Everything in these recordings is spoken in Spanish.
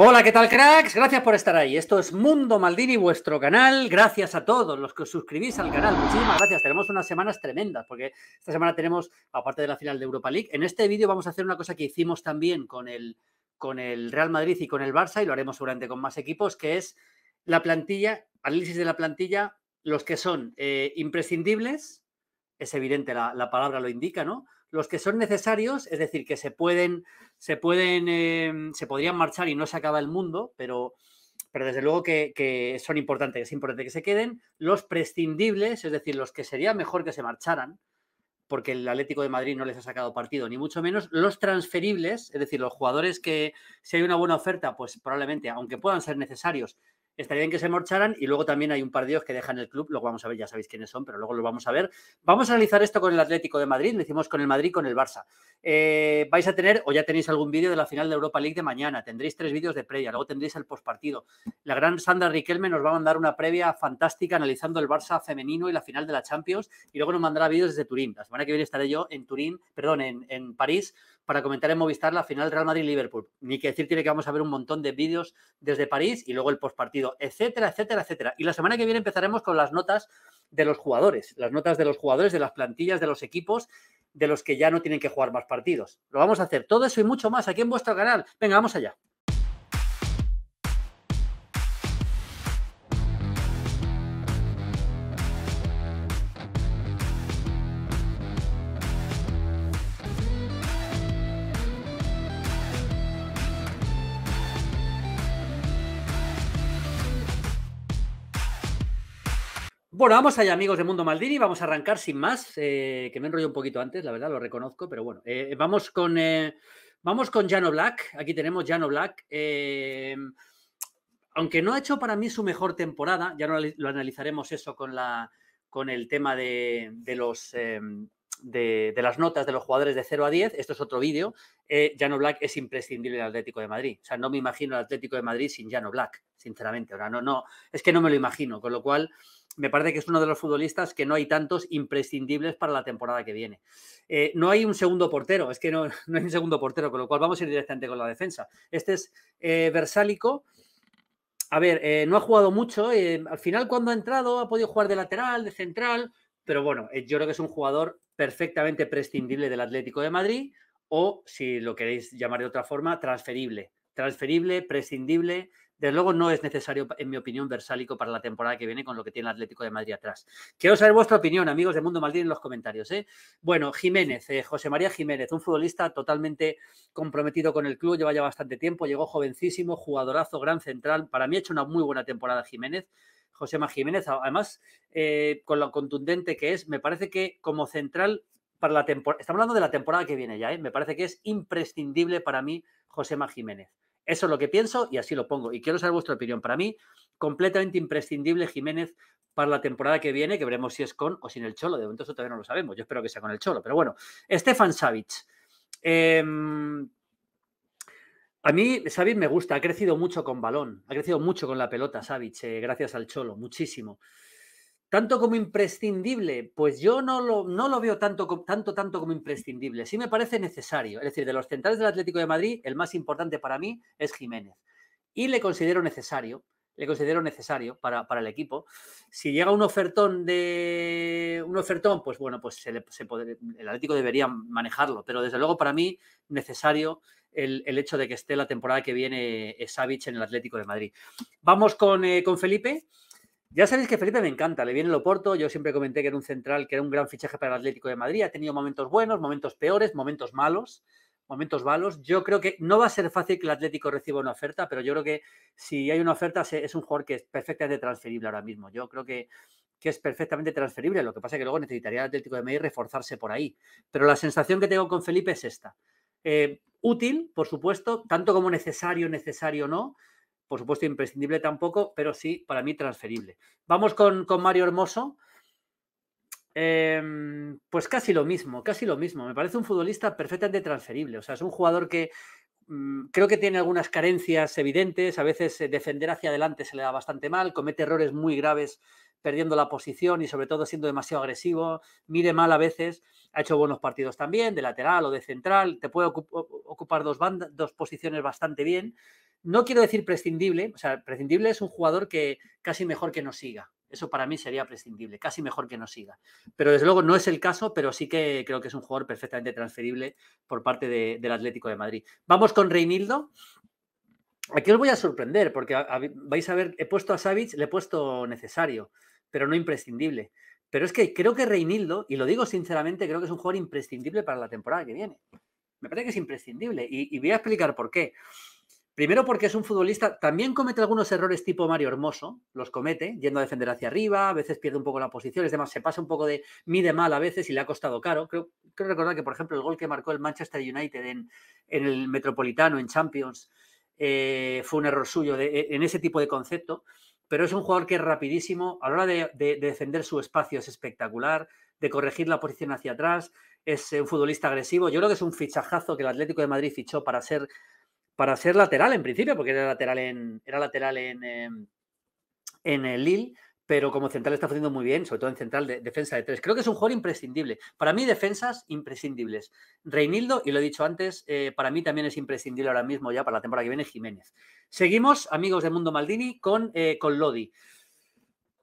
Hola, ¿qué tal, cracks? Gracias por estar ahí. Esto es Mundo Maldini, vuestro canal. Gracias a todos los que os suscribís al canal. Muchísimas gracias. Tenemos unas semanas tremendas porque esta semana tenemos, aparte de la final de Europa League, en este vídeo vamos a hacer una cosa que hicimos también con el, con el Real Madrid y con el Barça y lo haremos seguramente con más equipos, que es la plantilla, análisis de la plantilla, los que son eh, imprescindibles, es evidente, la palabra lo indica, ¿no? los que son necesarios, es decir, que se pueden, se pueden, em, se podrían marchar y no se acaba el mundo, pero, pero desde luego que, que, son importantes, es importante que se queden, los prescindibles, es decir, los que sería mejor que se marcharan, porque el Atlético de Madrid no les ha sacado partido, ni mucho menos, los transferibles, es decir, los jugadores que si hay una buena oferta, pues probablemente, aunque puedan ser necesarios, estaría bien que se marcharan y luego también hay un par de ellos que dejan el club, luego vamos a ver, ya sabéis quiénes son, pero luego lo vamos a ver. Vamos a analizar esto con el Atlético de Madrid, lo hicimos con el Madrid, con el Barça. Eh, vais a tener, o ya tenéis algún vídeo de la final de Europa League de mañana, tendréis tres vídeos de previa, luego tendréis el postpartido. La gran Sandra Riquelme nos va a mandar una previa fantástica analizando el Barça femenino y la final de la Champions y luego nos mandará vídeos desde Turín. La semana que viene estaré yo en Turín, perdón, en, en París para comentar en Movistar la final Real Madrid-Liverpool. Ni que decir tiene que vamos a ver un montón de vídeos desde París y luego el postpartido, etcétera, etcétera, etcétera. Y la semana que viene empezaremos con las notas de los jugadores, las notas de los jugadores, de las plantillas, de los equipos, de los que ya no tienen que jugar más partidos. Lo vamos a hacer todo eso y mucho más aquí en vuestro canal. Venga, vamos allá. Bueno, vamos allá, amigos de Mundo Maldini. Vamos a arrancar sin más, eh, que me enrollo un poquito antes, la verdad, lo reconozco, pero bueno. Eh, vamos con eh, vamos con Jano Black. Aquí tenemos Jano Black. aunque no ha hecho para mí su mejor temporada, ya no lo analizaremos eso con la con el tema de los de, las notas de los jugadores de 0 a 10, esto es otro vídeo, eh, Jano Black es imprescindible en el Atlético de Madrid. O sea, no me imagino el Atlético de Madrid sin Jano Black, sinceramente. Ahora, no, no, es que no me lo imagino, con lo cual me parece que es uno de los futbolistas que no hay tantos imprescindibles para la temporada que viene. Eh, no hay un segundo portero, es que no, hay un segundo portero, con lo cual vamos a ir directamente con la defensa. Este es eh, Versálico. A ver, eh, no ha jugado mucho. Eh, al final, cuando ha entrado, ha podido jugar de lateral, de central. Pero bueno, yo creo que es un jugador perfectamente prescindible del Atlético de Madrid o, si lo queréis llamar de otra forma, transferible. Transferible, prescindible. Desde luego no es necesario, en mi opinión, Versálico para la temporada que viene con lo que tiene el Atlético de Madrid atrás. Quiero saber vuestra opinión, amigos de Mundo Madrid, en los comentarios. ¿eh? Bueno, Jiménez, eh, José María Jiménez, un futbolista totalmente comprometido con el club, lleva ya bastante tiempo, llegó jovencísimo, jugadorazo, gran central. Para mí ha hecho una muy buena temporada Jiménez. Ma Jiménez. Además, eh, con lo contundente que es, me parece que como central para la temporada, estamos hablando de la temporada que viene ya, ¿eh? me parece que es imprescindible para mí Ma Jiménez. Eso es lo que pienso y así lo pongo. Y quiero saber vuestra opinión. Para mí, completamente imprescindible Jiménez para la temporada que viene, que veremos si es con o sin el Cholo. De momento eso todavía no lo sabemos. Yo espero que sea con el Cholo. Pero bueno, Stefan Savic. Em, a mí, Savic me gusta, ha crecido mucho con balón, ha crecido mucho con la pelota, Savic, gracias al Cholo, muchísimo. Tanto como imprescindible, pues yo no lo, no lo veo tanto, tanto, tanto como imprescindible. Sí me parece necesario. Es decir, de los centrales del Atlético de Madrid, el más importante para mí es Jiménez. Y le considero necesario, le considero necesario para, el equipo. Si llega un ofertón de. un ofertón, pues bueno, pues el Atlético debería manejarlo. Pero desde luego, para mí, necesario el, hecho de que esté la temporada que viene eh, Savic en el Atlético de Madrid. Vamos eh, con, Felipe. Ya sabéis que Felipe me encanta, le viene el Oporto, yo siempre comenté que era un central, que era un gran fichaje para el Atlético de Madrid, ha tenido momentos buenos, momentos peores, momentos malos, momentos malos. Yo creo que no va a ser fácil que el Atlético reciba una oferta, pero yo creo que si hay una oferta es un jugador que es perfectamente transferible ahora mismo. Yo creo que, que es perfectamente transferible, lo que pasa es que luego necesitaría el Atlético de Madrid reforzarse por ahí. Pero la sensación que tengo con Felipe es esta. Eh, útil, por supuesto, tanto como necesario, necesario no, por supuesto imprescindible tampoco, pero sí para mí transferible. Vamos con, Mario Hermoso. Em, pues casi lo mismo, casi lo mismo. Me parece un futbolista perfectamente transferible. O sea, es un jugador que mm, creo que tiene algunas carencias evidentes. A veces eh, defender hacia adelante se le da bastante mal, comete errores muy graves perdiendo la posición y sobre todo siendo demasiado agresivo, mide mal a veces, ha hecho buenos partidos también, de lateral o de central, te puede ocupar dos, bandas, dos posiciones bastante bien. No quiero decir prescindible, o sea, prescindible es un jugador que casi mejor que no siga. Eso para mí sería prescindible, casi mejor que no siga. Pero desde luego no es el caso, pero sí que creo que es un jugador perfectamente transferible por parte del Atlético de Madrid. Vamos con Reinildo. Aquí os voy a sorprender porque vais a ver, he puesto a Savage, le he puesto necesario, pero no imprescindible. Pero es que creo que Reinildo, y lo digo sinceramente, creo que es un jugador imprescindible para la temporada que viene. Me parece que es imprescindible y, voy a explicar por qué. Primero porque es un futbolista, también comete algunos errores tipo Mario Hermoso, los comete, yendo a defender hacia arriba, a veces pierde un poco la posición, es demás, se pasa un poco de mide mal a veces y le ha costado caro. Creo, recordar que, por ejemplo, el gol que marcó el Manchester United en el Metropolitano, en Champions, eh, fue un error suyo e, en ese tipo de concepto, pero es un jugador que es rapidísimo, a la hora de, defender su espacio es espectacular, de corregir la posición hacia atrás, es eh, un futbolista agresivo. Yo creo que es un fichajazo que el Atlético de Madrid fichó para ser, para lateral en principio, porque era lateral en, era lateral en eh, el Lille pero como central está funcionando muy bien, sobre todo en central de defensa de tres. Creo que es un jugador imprescindible. Para mí, defensas imprescindibles. Reinildo, y lo he dicho antes, eh, para mí también es imprescindible ahora mismo, ya para la temporada que viene, Jiménez. Seguimos, amigos de Mundo Maldini, con, eh, con Lodi.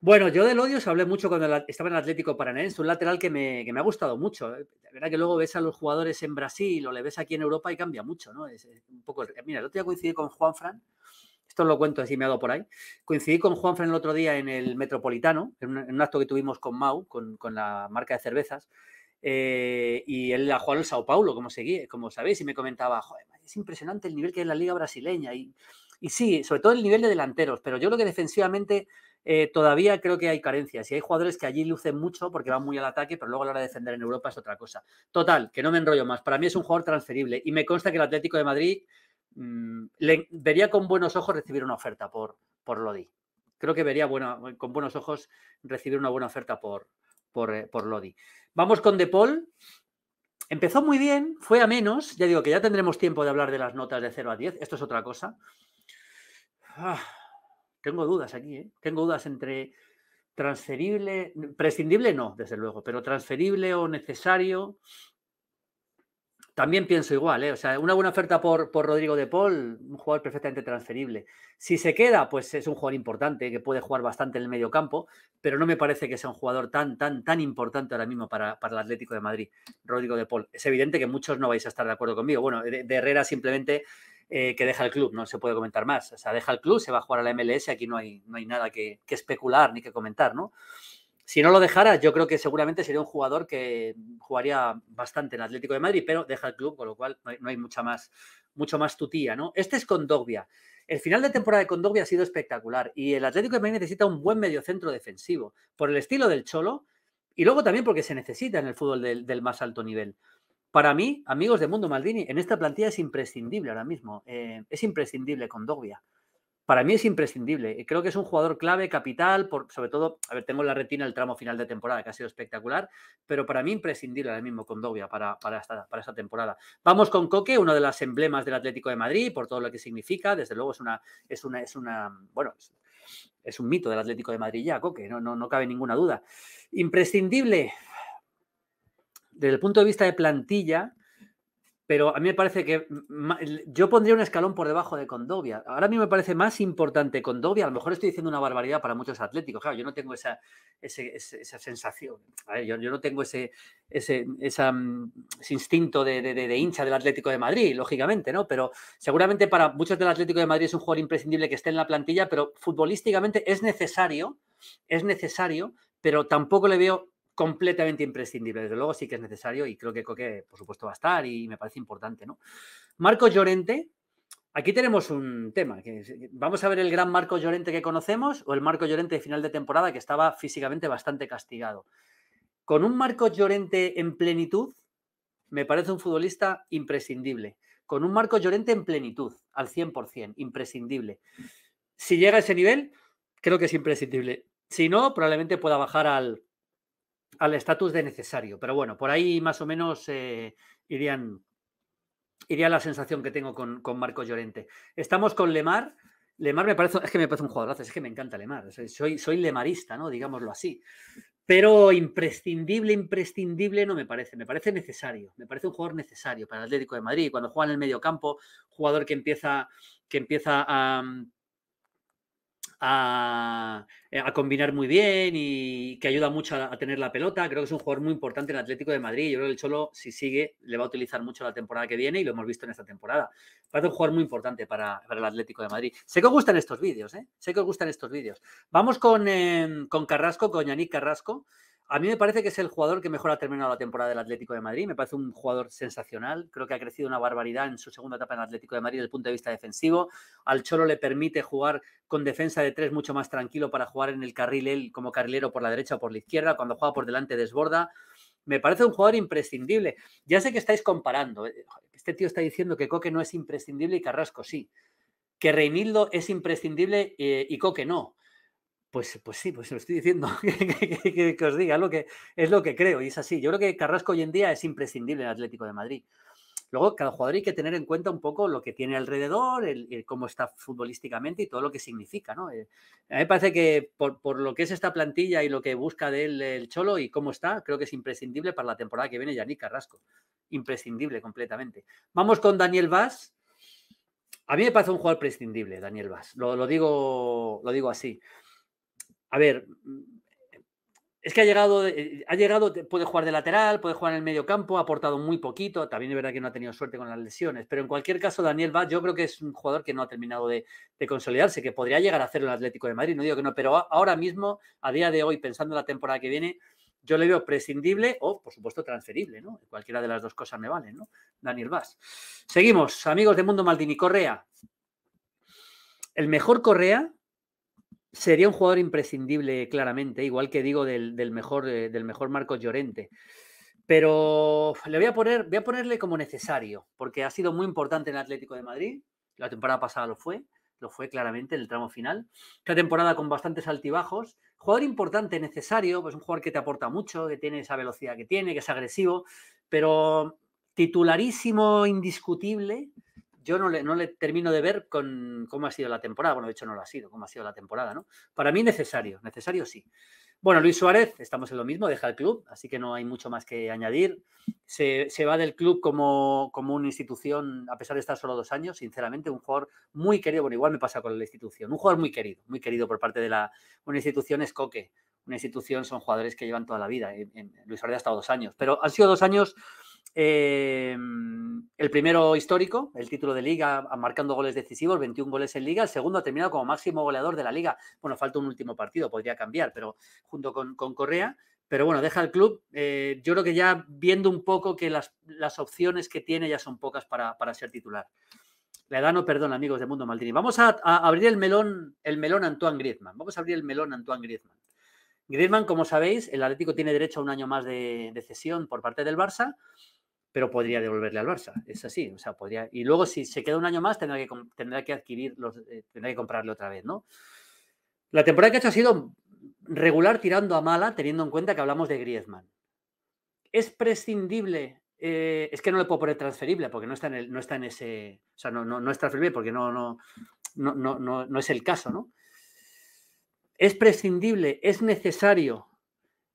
Bueno, yo de Lodi os hablé mucho cuando estaba en el Atlético Paranaense, un lateral que me, ha gustado mucho. Eh. La verdad que luego ves a los jugadores en Brasil o le ves aquí en Europa y cambia mucho, ¿no? Es un poco, mira, el otro día con Juan Fran esto lo cuento si me ha dado por ahí, coincidí con Juanfran el otro día en el Metropolitano, en un, acto que tuvimos con Mau, con, la marca de cervezas, eh, y él la jugado en Sao Paulo, como, seguí, como sabéis, y me comentaba, Joder, es impresionante el nivel que hay en la liga brasileña, y, y sí, sobre todo el nivel de delanteros, pero yo creo que defensivamente... Eh, todavía creo que hay carencias y hay jugadores que allí lucen mucho porque van muy al ataque, pero luego a la hora de defender en Europa es otra cosa. Total, que no me enrollo más. Para mí es un jugador transferible y me consta que el Atlético de Madrid Mm, vería con buenos ojos recibir una oferta por, por Lodi. Creo que vería eh, con buenos ojos recibir una buena oferta por, eh, por, Lodi. Vamos con De Paul. Empezó muy bien, fue a menos. Ya digo que ya tendremos tiempo de hablar de las notas de 0 a 10. Esto es otra cosa. Ah, tengo dudas aquí, ¿eh? Tengo dudas entre transferible, prescindible no, desde luego, pero transferible o necesario. También pienso igual, ¿eh? O sea, una buena oferta por, Rodrigo de Paul, un jugador perfectamente transferible. Si se queda, pues es un jugador importante, que puede jugar bastante en el medio campo, pero no me parece que sea un jugador tan, tan, tan importante ahora mismo para, para el Atlético de Madrid, Rodrigo de Paul. Es evidente que muchos no vais a estar de acuerdo conmigo. Bueno, de, Herrera simplemente eh, que deja el club, no se puede comentar más. O sea, deja el club, se va a jugar a la MLS, aquí no hay, no hay nada que, que especular ni que comentar, ¿no? Si no lo dejara, yo creo que seguramente sería un jugador que jugaría bastante en Atlético de Madrid, pero deja el club, con lo cual no hay, mucha más, mucho más tutía, ¿no? Este es Condogbia. El final de temporada de Condogbia ha sido espectacular y el Atlético de Madrid necesita un buen mediocentro defensivo por el estilo del Cholo y luego también porque se necesita en el fútbol del, más alto nivel. Para mí, amigos de Mundo Maldini, en esta plantilla es imprescindible ahora mismo. Eh, es imprescindible Condogbia para mí es imprescindible. Creo que es un jugador clave, capital, sobre todo, a ver, tengo en la retina el tramo final de temporada, que ha sido espectacular, pero para mí imprescindible ahora mismo con Dobia para, para, esta, para esta temporada. Vamos con Coque, uno de los emblemas del Atlético de Madrid, por todo lo que significa. Desde luego es una, es una, es una, bueno, un mito del Atlético de Madrid ya, Coque, no, no, no cabe ninguna duda. Imprescindible. Desde el punto de vista de plantilla, pero a mí me parece que yo pondría un escalón por debajo de Condovia. Ahora a mí me parece más importante Condovia. A lo mejor estoy diciendo una barbaridad para muchos atléticos. Claro, yo no tengo esa, esa sensación. yo, no tengo ese, ese, mm, instinto de, de, hincha del Atlético de Madrid, lógicamente, ¿no? Pero seguramente para muchos del Atlético de Madrid es un jugador imprescindible que esté en la plantilla, pero futbolísticamente es necesario, es necesario, pero tampoco le veo completamente imprescindible. Desde luego sí que es necesario y creo que por supuesto, va a estar y me parece importante, ¿no? Marco Llorente, aquí tenemos un tema. Eh, ¿Vamos a ver el gran Marco Llorente que conocemos o el Marco Llorente de final de temporada que estaba físicamente bastante castigado? Con un Marco Llorente en plenitud, me parece un futbolista imprescindible. Con un Marco Llorente en plenitud, al 100%, imprescindible. Si llega a ese nivel, creo que es imprescindible. Si no, probablemente pueda bajar al al estatus de necesario. Pero bueno, por ahí más o menos eh, irían, iría la sensación que tengo con, con Marco Llorente. Estamos con Lemar. Lemar me parece, es que me parece un jugador, es que me encanta Lemar. Soy, soy lemarista, ¿no? Digámoslo así. Pero imprescindible, imprescindible no me parece, me parece necesario, me parece un jugador necesario para el Atlético de Madrid. Cuando juega en el medio campo, jugador que empieza, que empieza a, eh, a, combinar muy bien y que ayuda mucho a, tener la pelota. Creo que es un jugador muy importante en el Atlético de Madrid. Yo creo que el Cholo, si sigue, le va a utilizar mucho la temporada que viene y lo hemos visto en esta temporada. Parece un jugador muy importante para, el Atlético de Madrid. Sé que os gustan estos vídeos, ¿eh? Sé que os gustan estos vídeos. Vamos con, em, con Carrasco, con Yannick Carrasco. A mí me parece que es el jugador que mejor ha terminado la temporada del Atlético de Madrid. Me parece un jugador sensacional. Creo que ha crecido una barbaridad en su segunda etapa en el Atlético de Madrid desde el punto de vista defensivo. Al Cholo le permite jugar con defensa de tres mucho más tranquilo para jugar en el carril él como carrilero por la derecha o por la izquierda. Cuando juega por delante desborda. Me parece un jugador imprescindible. Ya sé que estáis comparando. Eh, este tío está diciendo que Coque no es imprescindible y Carrasco sí. Que Reinildo es imprescindible eh, y Coque no pues, pues, sí, pues lo estoy diciendo, que, os diga, es lo que, es lo que creo y es así. Yo creo que Carrasco hoy en día es imprescindible en el Atlético de Madrid. Luego, cada jugador hay que tener en cuenta un poco lo que tiene alrededor, cómo está futbolísticamente y todo lo que significa. ¿no? Eh, a mí me parece que por, lo que es esta plantilla y lo que busca de él el Cholo y cómo está, creo que es imprescindible para la temporada que viene Yannick Carrasco. Imprescindible completamente. Vamos con Daniel Vaz. A mí me parece un jugador prescindible, Daniel Vaz. lo digo, lo digo así a ver, es que ha llegado, eh, ha llegado, puede jugar de lateral, puede jugar en el medio campo, ha aportado muy poquito, también es verdad que no ha tenido suerte con las lesiones, pero en cualquier caso Daniel Vaz yo creo que es un jugador que no ha terminado de, consolidarse, que podría llegar a hacerlo en Atlético de Madrid, no digo que no, pero ahora mismo, a día de hoy, pensando en la temporada que viene, yo le veo prescindible o, por supuesto, transferible, ¿no? Cualquiera de las dos cosas me valen, ¿no? Daniel Vaz. Seguimos, amigos de Mundo Maldini, Correa. El mejor Correa sería un jugador imprescindible, claramente, igual que digo del, mejor, del mejor eh, Marcos Llorente. Pero le voy a, poner, voy a ponerle como necesario, porque ha sido muy importante en el Atlético de Madrid. La temporada pasada lo fue, lo fue claramente en el tramo final. Esta temporada con bastantes altibajos. Jugador importante, necesario, pues un jugador que te aporta mucho, que tiene esa velocidad que tiene, que es agresivo, pero titularísimo, indiscutible, yo no le, no le termino de ver con cómo ha sido la temporada. Bueno, de hecho no lo ha sido, cómo ha sido la temporada, ¿no? Para mí necesario, necesario sí. Bueno, Luis Suárez, estamos en lo mismo, deja el club, así que no hay mucho más que añadir. Se, va del club como, una institución, a pesar de estar solo dos años, sinceramente, un jugador muy querido, bueno, igual me pasa con la institución, un jugador muy querido, muy querido por parte de la, una institución es Coque, una institución son jugadores que llevan toda la vida, eh, en, Luis Suárez ha estado dos años, pero han sido dos años Em, el primero histórico, el título de liga, marcando goles decisivos, 21 goles en liga. El segundo ha terminado como máximo goleador de la liga. Bueno, falta un último partido, podría cambiar, pero junto con, Correa. Pero bueno, deja el club. Eh, yo creo que ya viendo un poco que las, opciones que tiene ya son pocas para, ser titular. Le perdón no amigos de Mundo Maldini. Vamos a, abrir el melón, el melón Antoine Griezmann. Vamos a abrir el melón Antoine Griezmann. Griezmann, como sabéis, el Atlético tiene derecho a un año más de cesión por parte del Barça pero podría devolverle al Barça. Es así, o sea, podría. Y luego, si se queda un año más, tendrá que, tendrá que adquirir, eh, tendrá que comprarle otra vez, ¿no? La temporada que ha hecho ha sido regular tirando a mala, teniendo en cuenta que hablamos de Griezmann. ¿Es prescindible? Eh, es que no le puedo poner transferible porque no está en, no está en ese. O sea, no, no, es transferible porque no, no, no, no, no es el caso, ¿no? ¿Es prescindible? ¿Es necesario?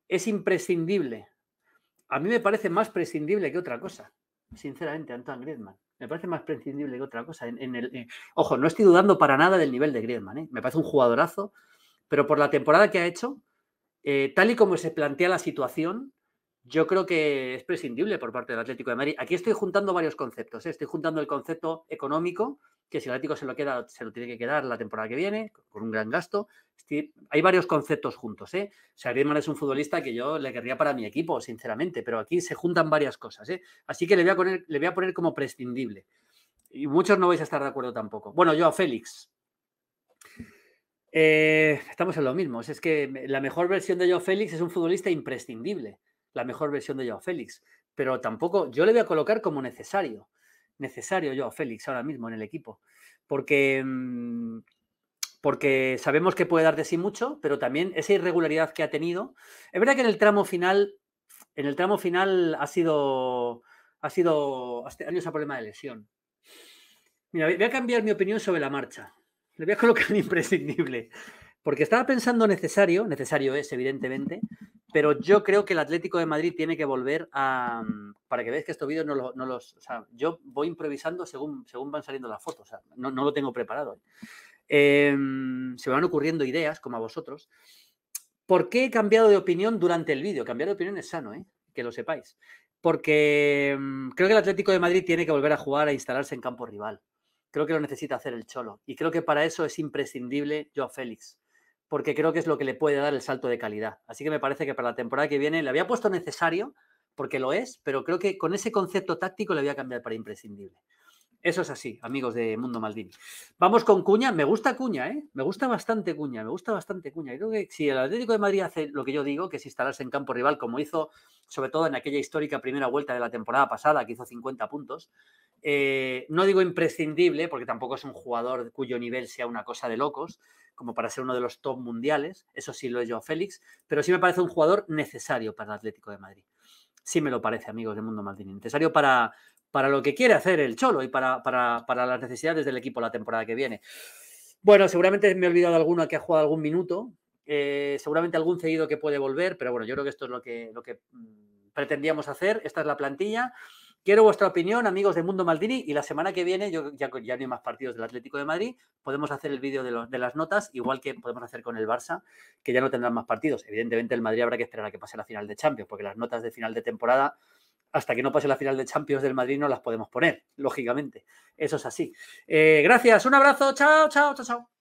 ¿Es imprescindible? a mí me parece más prescindible que otra cosa, sinceramente, Antoine Griezmann. Me parece más prescindible que otra cosa. En, el, eh, ojo, no estoy dudando para nada del nivel de Griezmann. ¿eh? Me parece un jugadorazo, pero por la temporada que ha hecho, eh, tal y como se plantea la situación, yo creo que es prescindible por parte del Atlético de Madrid. Aquí estoy juntando varios conceptos. Estoy juntando el concepto económico, que si el ático se lo queda, se lo tiene que quedar la temporada que viene, con un gran gasto. Hay varios conceptos juntos, ¿eh? O sea, es un futbolista que yo le querría para mi equipo, sinceramente, pero aquí se juntan varias cosas, ¿eh? Así que le voy a poner, le voy a poner como prescindible. Y muchos no vais a estar de acuerdo tampoco. Bueno, yo a Félix. Eh, estamos en lo mismo. Es que la mejor versión de Joao Félix es un futbolista imprescindible. La mejor versión de Joao Félix. Pero tampoco, yo le voy a colocar como necesario necesario yo a Félix ahora mismo en el equipo, porque, mm, porque sabemos que puede dar de sí mucho, pero también esa irregularidad que ha tenido. Es verdad que en el tramo final, en el tramo final ha sido, ha sido, tenido ese problema de lesión. Mira, voy a cambiar mi opinión sobre la marcha. Le voy a colocar imprescindible. Porque estaba pensando necesario, necesario es, evidentemente, pero yo creo que el Atlético de Madrid tiene que volver a. Mm, para que veáis que estos vídeos no, no los. O sea, yo voy improvisando según, según van saliendo las fotos. no, lo tengo preparado. Eh, mm, se me van ocurriendo ideas, como a vosotros. ¿Por qué he cambiado de opinión durante el vídeo? Cambiar de opinión es sano, ¿eh? que lo sepáis. Porque mm, creo que el Atlético de Madrid tiene que volver a jugar, a instalarse en campo rival. Creo que lo necesita hacer el Cholo. Y creo que para eso es imprescindible Joao Félix porque creo que es lo que le puede dar el salto de calidad. Así que me parece que para la temporada que viene le había puesto necesario, porque lo es, pero creo que con ese concepto táctico le voy a cambiar para imprescindible. Eso es así, amigos de Mundo Maldini. Vamos con Cuña. Me gusta Cuña, ¿eh? Me gusta bastante Cuña, me gusta bastante Cuña. Creo que si el Atlético de Madrid hace lo que yo digo, que es instalarse en campo rival, como hizo sobre todo en aquella histórica primera vuelta de la temporada pasada, que hizo 50 puntos, eh, no digo imprescindible, porque tampoco es un jugador cuyo nivel sea una cosa de locos, como para ser uno de los top mundiales, eso sí lo he yo Félix, pero sí me parece un jugador necesario para el Atlético de Madrid. Sí me lo parece, amigos de Mundo Maldini. Necesario para, para lo que quiere hacer el Cholo y para, las necesidades del equipo la temporada que viene. Bueno, seguramente me he olvidado de alguno que ha jugado algún minuto, eh, seguramente algún cedido que puede volver, pero bueno, yo creo que esto es lo que, lo que mm, pretendíamos hacer. Esta es la plantilla. Quiero vuestra opinión, amigos de Mundo Maldini, y la semana que viene, yo, ya, ya no hay más partidos del Atlético de Madrid, podemos hacer el vídeo de, de, las notas, igual que podemos hacer con el Barça, que ya no tendrán más partidos. Evidentemente el Madrid habrá que esperar a que pase la final de Champions, porque las notas de final de temporada hasta que no pase la final de Champions del Madrid no las podemos poner, lógicamente. Eso es así. Eh, gracias, un abrazo, chao, chao, chao, chao.